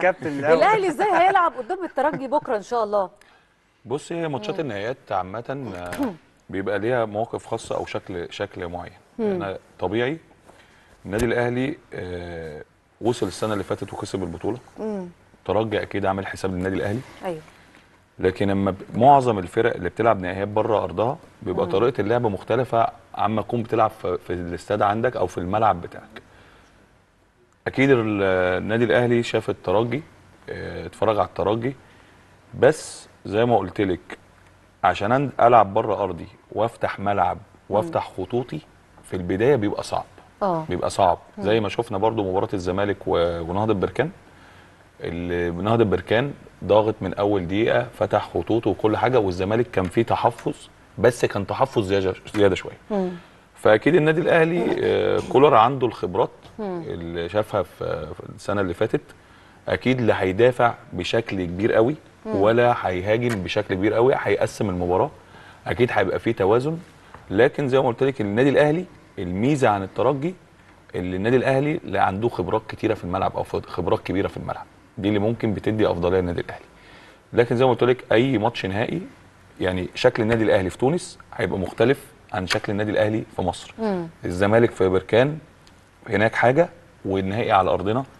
بالعافيه كابتن الاهلي ازاي هيلعب قدام الترجي بكره ان شاء الله بص هي ماتشات النهائيات عامه آه، بيبقى ليها مواقف خاصه او شكل شكل معين يعني انا طبيعي النادي الاهلي آه وصل السنه اللي فاتت وكسب البطوله ترجع اكيد عامل حساب للنادي الاهلي ايوه لكن لما معظم الفرق اللي بتلعب نهائيات بره ارضها بيبقى طريقه اللعب مختلفه عما تكون بتلعب في الاستاد عندك او في الملعب بتاعك اكيد النادي الاهلي شاف الترجي آه، اتفرج على الترجي بس زي ما قلت لك عشان العب بره ارضي وافتح ملعب وافتح خطوطي في البدايه بيبقى صعب أوه. بيبقى صعب زي ما شفنا برضو مباراه الزمالك ونهضه بركان اللي نهضه بركان ضاغط من اول دقيقه فتح خطوطه وكل حاجه والزمالك كان فيه تحفظ بس كان تحفظ زياده شويه فاكيد النادي الاهلي آه، كولر عنده الخبرات اللي شافها في السنه اللي فاتت اكيد لا هيدافع بشكل كبير قوي ولا هيهاجم بشكل كبير قوي هيقسم المباراه اكيد هيبقى فيه توازن لكن زي ما قلت لك النادي الاهلي الميزه عن الترجي اللي النادي الاهلي لا عنده خبرات كتيره في الملعب او خبرات كبيره في الملعب دي اللي ممكن بتدي افضليه للنادي الاهلي لكن زي ما قلت لك اي ماتش نهائي يعني شكل النادي الاهلي في تونس هيبقى مختلف عن شكل النادي الاهلي في مصر الزمالك في بركان هناك حاجه والنهائي على ارضنا